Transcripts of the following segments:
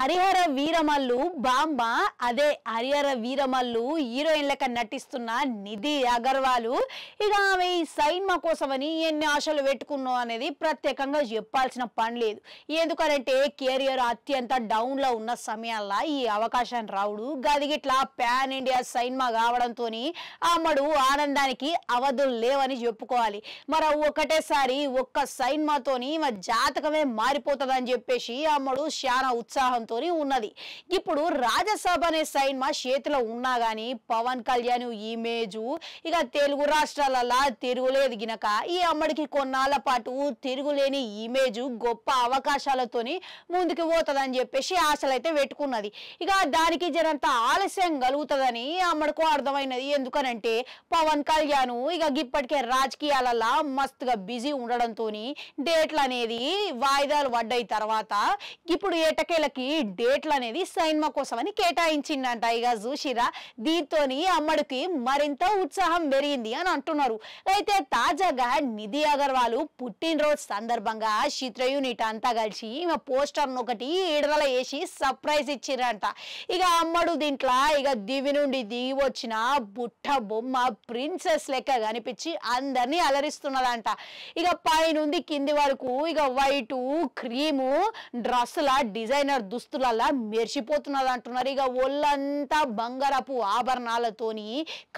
హరిహర వీరమల్లు బామ్మ అదే హరిహర వీరమల్లు హీరోయిన్ లెక్క నటిస్తున్న నిధి అగర్వాల్ ఇక ఆమె ఈ సైన్మా కోసమని ఎన్ని ఆశలు పెట్టుకున్నావు అనేది ప్రత్యేకంగా చెప్పాల్సిన పని లేదు ఎందుకనంటే కెరియర్ అత్యంత డౌన్లో ఉన్న సమయాల్లో ఈ అవకాశాన్ని రావుడు గదిగిట్లా ప్యాన్ ఇండియా సైన్మా కావడంతో అమ్మడు ఆనందానికి అవధులు లేవని చెప్పుకోవాలి మరి ఒకటేసారి ఒక్క సైన్మాతోని జాతకమే మారిపోతుందని చెప్పేసి అమ్మడు చాలా ఉత్సాహంతో సైన్మాతోనే ఉన్నది ఇప్పుడు రాజ్యసభ అనే సైన్మా చేతిలో ఉన్నా కానీ పవన్ కళ్యాణ్ ఇమేజు ఇక తెలుగు రాష్ట్రాలలో తిరుగులేదు గినక ఈ అమ్మడికి కొన్నాళ్ళ పాటు తిరుగులేని ఇమేజు గొప్ప అవకాశాలతోని ముందుకు పోతుందని చెప్పేసి ఆశలు అయితే పెట్టుకున్నది ఇక దానికి జనంత ఆలస్యం కలుగుతుందని అమ్మడికో అర్థమైనది ఎందుకనంటే పవన్ కళ్యాణ్ ఇక ఇప్పటికే రాజకీయాలలో మస్తుగా బిజీ ఉండడంతో డేట్లు అనేది వాయిదాలు పడ్డాయి తర్వాత ఇప్పుడు ఏటకేలకి ఈ డేట్లు అనేది సైన్మ కోసం అని కేటాయించిందంట ఇక చూసిరా దీంతో అమ్మడికి మరింత ఉత్సాహం పెరిగింది అని అంటున్నారు అయితే తాజాగా నిధి అగర్వాల్ పుట్టినరోజు సందర్భంగా చిత్ర యూనిట్ అంతా కలిసి ఈమె పోస్టర్ ఒకటి విడుదల వేసి సర్ప్రైజ్ ఇచ్చిరంట ఇక అమ్మడు దీంట్లో ఇక దివి నుండి దిగి వచ్చిన బుట్ట బొమ్మ ప్రిన్సెస్ లెక్క కనిపించి అందరినీ అలరిస్తున్నదంట ఇక పైనుంది కింది వరకు ఇక వైటు క్రీము డ్రస్సుల డిజైనర్ దుస్తు దుస్తులల్లా మెరిసిపోతున్నది అంటున్నారు ఇక ఒళ్ళంతా బంగారపు ఆభరణాలతోని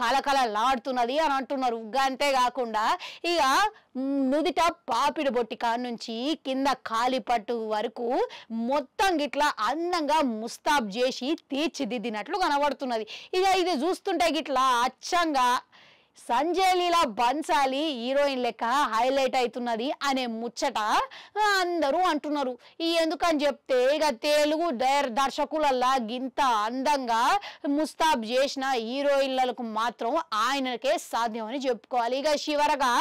కలకలలాడుతున్నది అని అంటున్నారు అంతేకాకుండా ఇక నుదిట పాపిడి బొట్టి నుంచి కింద కాలి పట్టు వరకు మొత్తం గిట్లా అందంగా ముస్తాబ్ చేసి తీర్చిదిద్దినట్లు కనబడుతున్నది ఇక ఇది చూస్తుంటే గిట్లా అచ్చంగా సంజయ్ లీలా బన్సాలి హీరోయిన్ లెక్క హైలైట్ అవుతున్నది అనే ముచ్చట అందరూ అంటున్నారు ఈ ఎందుకని చెప్తే ఇక తెలుగు దర్శకులల్లా గింత అందంగా ముస్తాబ్ చేసిన హీరోయిన్లకు మాత్రం ఆయనకే సాధ్యమని చెప్పుకోవాలి ఇక చివరగా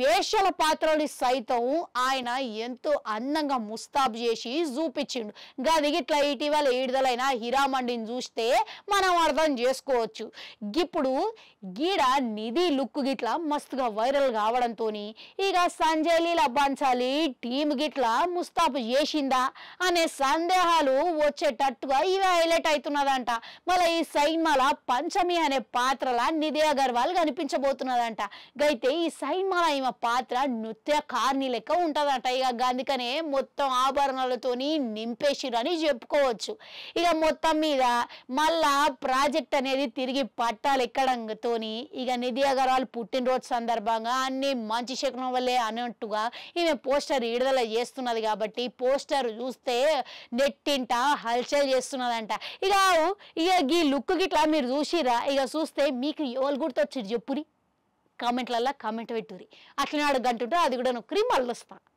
వేషల పాత్రలు సైతం ఆయన ఎంతో అందంగా ముస్తాబ్ చేసి చూపించిండు గది ఇట్లా ఇటీవల ఈడుదలైన హీరామండిని చూస్తే మనం అర్థం చేసుకోవచ్చు ఇప్పుడు గీడ ఇది లుక్ గిట్లా మస్తుగా వైరల్ కావడంతో ఇక సంజయ్ లీలా బంచాలి టీం గిట్ల ముస్తాబు చేసిందా అనే సందేహాలు వచ్చేటట్టుగా ఇవి హైలైట్ అవుతున్నదంట మళ్ళీ ఈ సైన్మాల పంచమి అనే పాత్రల నిధి అగర్వాల్ కనిపించబోతున్నదంట అయితే ఈ సైన్మాల ఈమె పాత్ర కార్ని లెక్క ఉంటుందంట ఇక అందుకనే మొత్తం ఆభరణాలతోని అని చెప్పుకోవచ్చు ఇక మొత్తం మీద మళ్ళా ప్రాజెక్ట్ అనేది తిరిగి పట్టాలు ఎక్కడంతో ఇక నిధి నిధి అగర్వాల్ పుట్టినరోజు సందర్భంగా అన్ని మంచి శకునం వల్లే అన్నట్టుగా ఈమె పోస్టర్ విడుదల చేస్తున్నది కాబట్టి పోస్టర్ చూస్తే నెట్టింట హల్చల్ చేస్తున్నదంట ఇక ఇక ఈ లుక్ గిట్లా మీరు చూసిరా ఇక చూస్తే మీకు ఎవరు గుర్తొచ్చారు చెప్పురి కామెంట్లల్లో కామెంట్ పెట్టురి అట్లనాడు గంటుంటే అది కూడా నొక్కరి మళ్ళీ వస్తాను